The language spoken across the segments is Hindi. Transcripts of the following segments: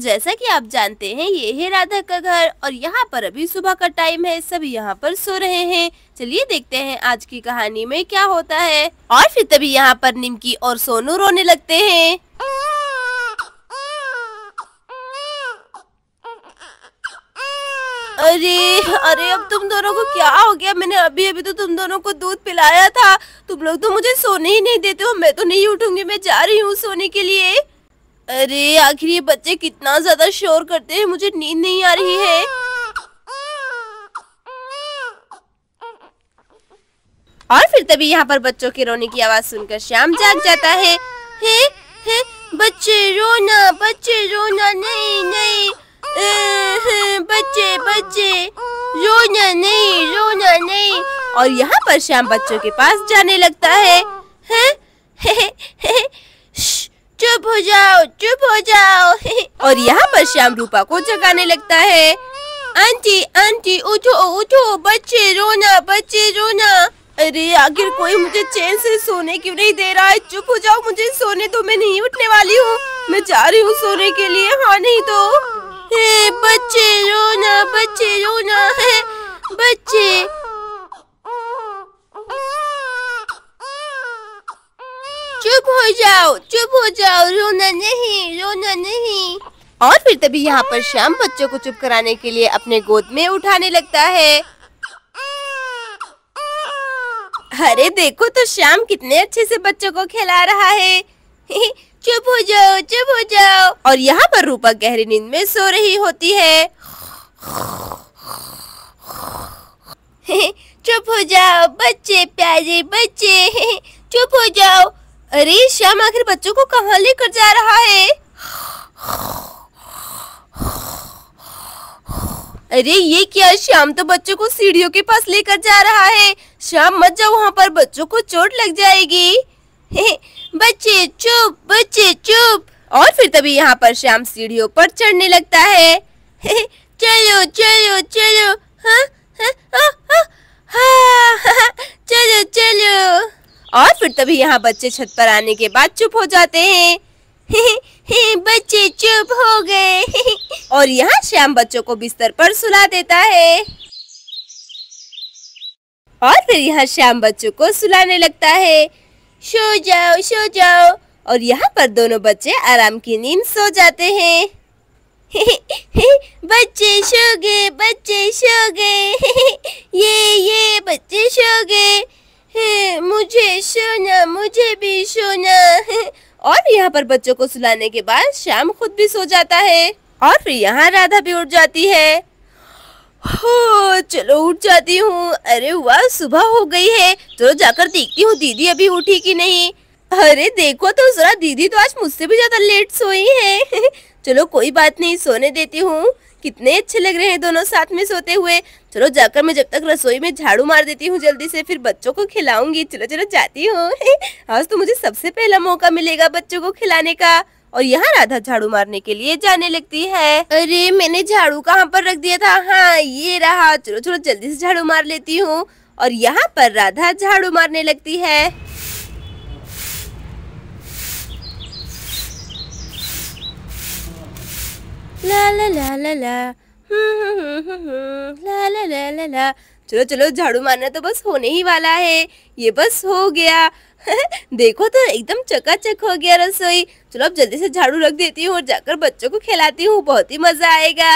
जैसा कि आप जानते हैं ये है राधा का घर और यहाँ पर अभी सुबह का टाइम है सब यहाँ पर सो रहे हैं चलिए देखते हैं आज की कहानी में क्या होता है और फिर तभी यहाँ पर निमकी और सोनू रोने लगते हैं अरे अरे अब तुम दोनों को क्या हो गया मैंने अभी अभी तो तुम दोनों को दूध पिलाया था तुम लोग तो मुझे सोने ही नहीं देते हो मैं तो नहीं उठूंगी मैं जा रही हूँ सोने के लिए अरे आखिर ये बच्चे कितना ज्यादा शोर करते हैं मुझे नींद नहीं आ रही है और फिर तभी यहाँ पर बच्चों के रोने की आवाज सुनकर श्याम जाग जाता है हे, हे, बच्चे रोना बच्चे रोना नहीं नहीं बच्चे बच्चे रोना नहीं रोना नहीं और यहाँ पर श्याम बच्चों के पास जाने लगता है, है? जाओ चुप हो जाओ और यहाँ पर श्याम रूपा को जगाने लगता है आंटी आंटी उठो उठो बच्चे रोना बच्चे रोना अरे आखिर कोई मुझे चैन से सोने क्यों नहीं दे रहा है चुप हो जाओ मुझे सोने तो मैं नहीं उठने वाली हूँ मैं जा रही हूँ सोने के लिए हाँ नहीं तो हे बच्चे रोना बच्चे रोना है बच्चे चुप हो जाओ चुप हो जाओ रोना नहीं रोना नहीं और फिर तभी यहाँ पर श्याम बच्चों को चुप कराने के लिए अपने गोद में उठाने लगता है अरे देखो तो श्याम कितने अच्छे से बच्चों को खिला रहा है चुप हो जाओ चुप हो जाओ और यहाँ पर रूपा गहरी नींद में सो रही होती है चुप हो जाओ बच्चे प्यारे बच्चे चुप हो जाओ अरे श्याम आखिर बच्चों को कहाँ लेकर जा रहा है अरे ये क्या श्याम तो बच्चों को सीढ़ियों के पास लेकर जा रहा है श्याम मत जाओ वहाँ पर बच्चों को चोट लग जाएगी बच्चे चुप बच्चे चुप और फिर तभी यहाँ पर श्याम सीढ़ियों पर चढ़ने लगता है चलो चलो चलो हाँ हाँ हाँ हाँ चलो चलो और फिर तभी यहाँ बच्चे छत पर आने के बाद चुप हो जाते हैं बच्चे चुप हो गए और यहाँ श्याम बच्चों को बिस्तर पर सुला देता है और फिर यहाँ श्याम बच्चों को सुलाने लगता है सो जाओ सो जाओ और यहाँ पर दोनों बच्चे आराम की नींद सो जाते हैं बच्चे सो गए बच्चे सो गए मुझे सोना मुझे भी सोना और यहाँ पर बच्चों को सुलाने के बाद श्याम खुद भी सो जाता है और फिर यहाँ राधा भी उठ जाती है हो चलो उठ जाती हूँ अरे वाह सुबह हो गई है चलो तो जाकर देखती हूँ दीदी अभी उठी कि नहीं अरे देखो तो जरा दीदी तो आज मुझसे भी ज्यादा लेट सोई है चलो कोई बात नहीं सोने देती हूँ कितने अच्छे लग रहे हैं दोनों साथ में सोते हुए चलो जाकर मैं जब तक रसोई में झाड़ू मार देती हूँ जल्दी से फिर बच्चों को खिलाऊंगी चलो चलो जाती हूँ आज तो मुझे सबसे पहला मौका मिलेगा बच्चों को खिलाने का और यहाँ राधा झाड़ू मारने के लिए जाने लगती है अरे मैंने झाड़ू कहाँ पर रख दिया था हाँ ये रहा चलो चलो जल्दी से झाड़ू मार लेती हूँ और यहाँ पर राधा झाड़ू मारने लगती है ला ला ला ला ला ला ला ला ला ला चलो चलो झाड़ू मारना तो बस होने ही वाला है ये बस हो गया देखो तो एकदम चकाचक हो गया रसोई चलो अब जल्दी से झाड़ू रख देती हूँ और जाकर बच्चों को खिलाती हूँ बहुत ही मजा आएगा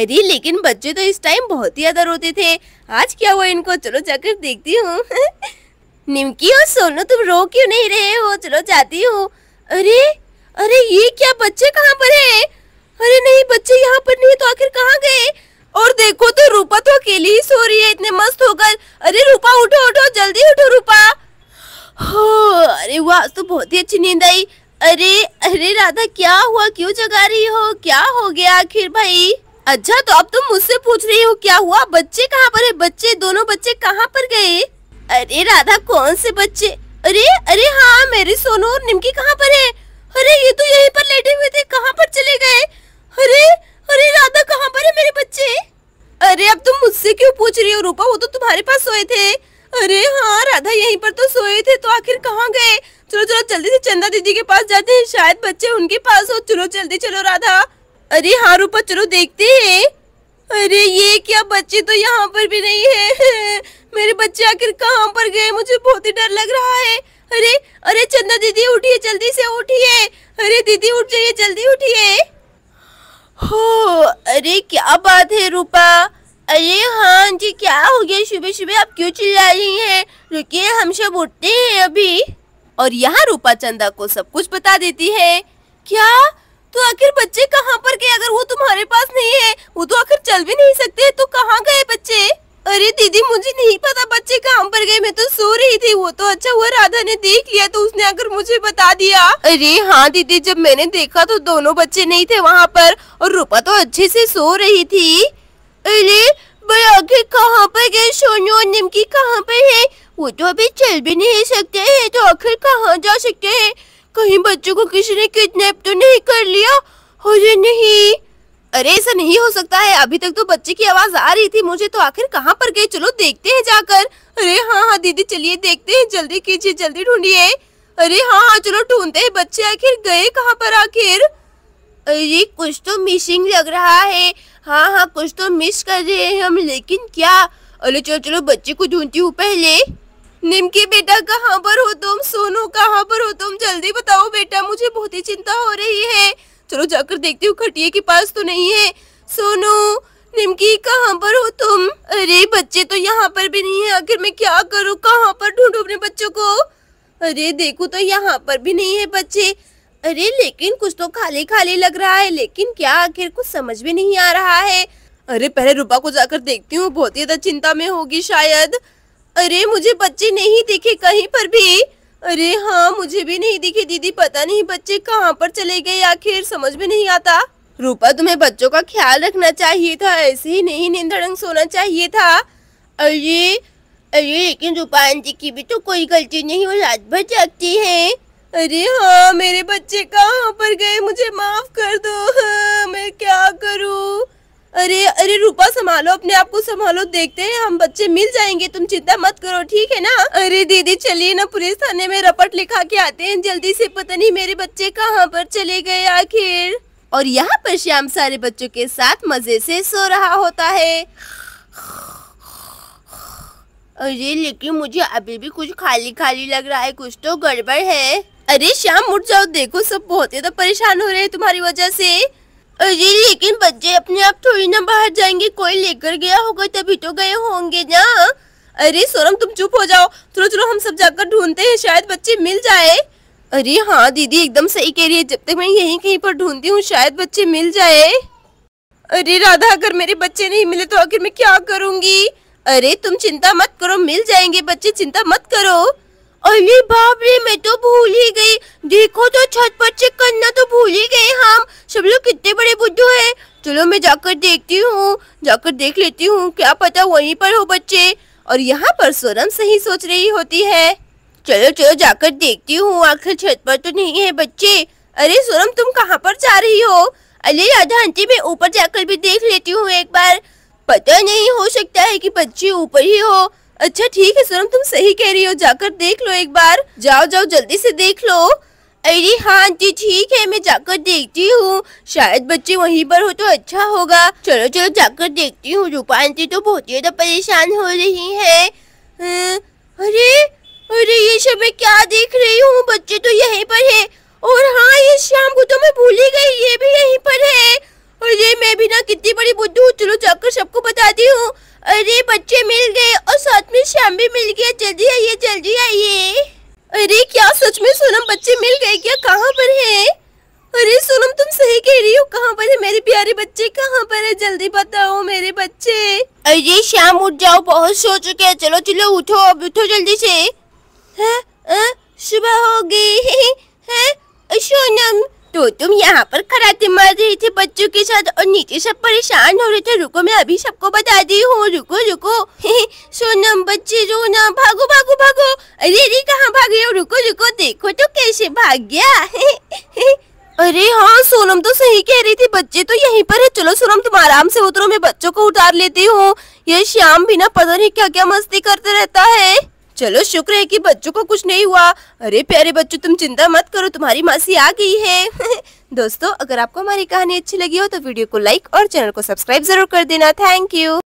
अरे लेकिन बच्चे तो इस टाइम बहुत ही अदर रोते थे आज क्या हुआ इनको चलो जाकर देखती हूँ निमकी और सोनू तुम रो क्यों नहीं रहे हो चलो जाती हूँ अरे अरे ये क्या बच्चे कहाँ पर है अरे नहीं बच्चे यहाँ पर नहीं तो आखिर कहाँ गए और देखो तो रूपा तो अकेली ही सो रही है इतने मस्त होकर अरे रूपा उठो उठो जल्दी उठो रूपा हो हाँ, अरे वाह तो बहुत ही अच्छी नींद आई अरे अरे राधा क्या हुआ क्यों जगा रही हो क्या हो गया आखिर भाई अच्छा तो अब तुम मुझसे पूछ रही हो क्या हुआ बच्चे कहाँ पर है बच्चे दोनों बच्चे कहाँ पर गए अरे राधा कौन से बच्चे अरे अरे हाँ मेरी सोनू और निमकी कहाँ पर है अरे थे तो आखिर कहाँ गए चलो चलो जल्दी से चंदा दीदी के पास जाते हैं शायद बच्चे उनके पास हो चलो जल्दी चलो राधा अरे हाँ रूपा चलो देखते हैं अरे ये क्या बच्चे तो यहाँ पर भी नहीं है मेरे बच्चे आखिर कहाँ पर गए मुझे बहुत ही डर लग रहा है अरे अरे चंदा दीदी उठिए जल्दी से उठिए अरे दीदी उठ जाइए जल्दी उठिए हो अरे क्या बात है रूपा अरे हाँ जी क्या हो गया सुबह सुबह आप क्यों चिल्ला रही हैं रुकिए हम सब उठते हैं अभी और यहाँ रूपा चंदा को सब कुछ बता देती है क्या तो आखिर बच्चे कहाँ पर गए अगर वो तुम्हारे पास नहीं है वो तो आखिर चल भी नहीं सकते तो कहाँ गए बच्चे अरे दीदी मुझे नहीं पता बच्चे कहाँ पर गए मैं तो सो रही थी वो तो अच्छा हुआ राधा ने देख लिया तो उसने अगर मुझे बता दिया अरे हाँ दीदी जब मैंने देखा तो दोनों बच्चे नहीं थे वहाँ पर और रूपा तो अच्छे से सो रही थी अरे बड़ा आखिर कहाँ पर गए सोनू और निमकी कहाँ पर है वो तो अभी चल भी नहीं सकते हैं तो आखिर कहाँ जा सकते हैं कहीं बच्चों को किसी ने किडनैप तो नहीं कर लिया अरे नहीं अरे ऐसा नहीं हो सकता है अभी तक तो बच्चे की आवाज आ रही थी मुझे तो आखिर कहाँ पर गए चलो देखते हैं जाकर अरे हाँ हाँ दीदी चलिए देखते हैं जल्दी कीजिए जल्दी ढूंढिए अरे हाँ हाँ चलो ढूंढते हैं बच्चे आखिर गए कहाँ पर आखिर अरे कुछ तो मिसिंग लग रहा है हाँ हाँ कुछ तो मिस कर रहे हैं हम लेकिन क्या अरे चलो चलो बच्चे को ढूंढती हूँ पहले निमकी बेटा कहाँ पर हो तुम सोनू कहाँ पर हो तुम जल्दी बताओ बेटा मुझे बहुत ही चिंता हो रही है चलो जाकर देखती हूँ खटिए के पास तो नहीं है सोनू निमकी कहाँ पर हो तुम अरे बच्चे तो यहाँ पर भी नहीं है आखिर मैं क्या करूँ कहाँ पर ढूंढू अपने बच्चों को अरे देखो तो यहाँ पर भी नहीं है बच्चे अरे लेकिन कुछ तो खाली खाली लग रहा है लेकिन क्या आखिर कुछ समझ में नहीं आ रहा है अरे पहले रूपा को जाकर देखती हूँ बहुत ही ज्यादा चिंता में होगी शायद अरे मुझे बच्चे नहीं दिखे कहीं पर भी अरे हाँ मुझे भी नहीं दिखे दीदी पता नहीं बच्चे कहाँ पर चले गए आखिर समझ में नहीं आता रूपा तुम्हें बच्चों का ख्याल रखना चाहिए था ऐसे ही नहीं निंदड़ंग सोना चाहिए था अरे अरे लेकिन रूपा आंटी की भी तो कोई गलती नहीं वो रात भर जागती है अरे हाँ मेरे बच्चे कहाँ पर गए मुझे माफ कर दो हाँ, मैं क्या करूँ अरे अरे रूपा संभालो अपने आप को संभालो देखते हैं हम बच्चे मिल जाएंगे तुम चिंता मत करो ठीक है ना अरे दीदी चलिए ना पुलिस थाने में रपट लिखा के आते हैं जल्दी से पता नहीं मेरे बच्चे कहाँ पर चले गए आखिर और यहाँ पर श्याम सारे बच्चों के साथ मजे से सो रहा होता है अरे लेकिन मुझे अभी भी कुछ खाली खाली लग रहा है कुछ तो गड़बड़ है अरे श्याम उठ जाओ देखो सब बहुत ज्यादा परेशान हो रहे हैं तुम्हारी वजह से अरे लेकिन बच्चे अपने आप थोड़ी ना बाहर जाएंगे कोई लेकर गया होगा तभी तो गए होंगे ना अरे सोनम तुम चुप हो जाओ चलो चलो हम सब जाकर ढूंढते हैं शायद बच्चे मिल जाए अरे हाँ दीदी एकदम सही कह रही है जब तक मैं यहीं कहीं पर ढूंढती हूँ शायद बच्चे मिल जाए अरे राधा अगर मेरे बच्चे नहीं मिले तो आखिर मैं क्या करूँगी अरे तुम चिंता मत करो मिल जाएंगे बच्चे चिंता मत करो अरे बाप रे मैं तो भूल ही गई देखो तो छत पर चेक करना तो भूल ही गए हम सब लोग कितने बड़े बुद्धू हैं चलो मैं जाकर देखती हूँ जाकर देख लेती हूँ क्या पता वहीं पर हो बच्चे और यहाँ पर सोनम सही सोच रही होती है चलो चलो जाकर देखती हूँ आखिर छत पर तो नहीं है बच्चे अरे सोनम तुम कहाँ पर जा रही हो अरे राधा आंटी मैं ऊपर जाकर भी देख लेती हूँ एक बार पता नहीं हो सकता है कि बच्चे ऊपर ही हो अच्छा ठीक है सोनम तुम सही कह रही हो जाकर देख लो एक बार जाओ जाओ जल्दी से देख लो अरे हाँ आंटी ठीक है मैं जाकर देखती हूँ शायद बच्चे वहीं पर हो तो अच्छा होगा चलो चलो जाकर देखती हूँ रूपा आंटी तो बहुत ज्यादा परेशान हो रही है हम्म, अरे अरे ये सब मैं क्या देख रही हूँ बच्चे तो यहीं पर है और हाँ ये शाम को तो मैं भूल ही गई ये भी यहीं पर है अरे मैं भी ना कितनी बड़ी बुद्धू हूँ चलो जाकर सबको बताती हूँ अरे बच्चे मिल गए और साथ में शाम भी मिल गया जल्दी आइए जल्दी आइए अरे क्या सच में सोनम बच्चे मिल गए क्या कहाँ पर है अरे सोनम तुम सही कह रही हो कहाँ पर है मेरे प्यारे बच्चे कहाँ पर है जल्दी बताओ मेरे बच्चे अरे शाम उठ जाओ बहुत सो चुके हैं चलो चलो उठो अब उठो जल्दी से है? सुबह हो गई यहाँ पर खराती मार रही थी बच्चों के साथ और नीचे सब परेशान हो रहे थे रुको मैं अभी सबको बता दी हूँ रुको रुको सोनम बच्चे रोना भागो भागो भागो अरे अरे कहाँ भाग रहे हो रुको रुको देखो तो कैसे भाग गया अरे हाँ सोनम तो सही कह रही थी बच्चे तो यहीं पर है चलो सोनम तुम आराम से उतरो मैं बच्चों को उतार लेती हूँ ये श्याम भी ना पता नहीं क्या क्या मस्ती करते रहता है चलो शुक्र है कि बच्चों को कुछ नहीं हुआ अरे प्यारे बच्चों तुम चिंता मत करो तुम्हारी मासी आ गई है दोस्तों अगर आपको हमारी कहानी अच्छी लगी हो तो वीडियो को लाइक और चैनल को सब्सक्राइब जरूर कर देना थैंक यू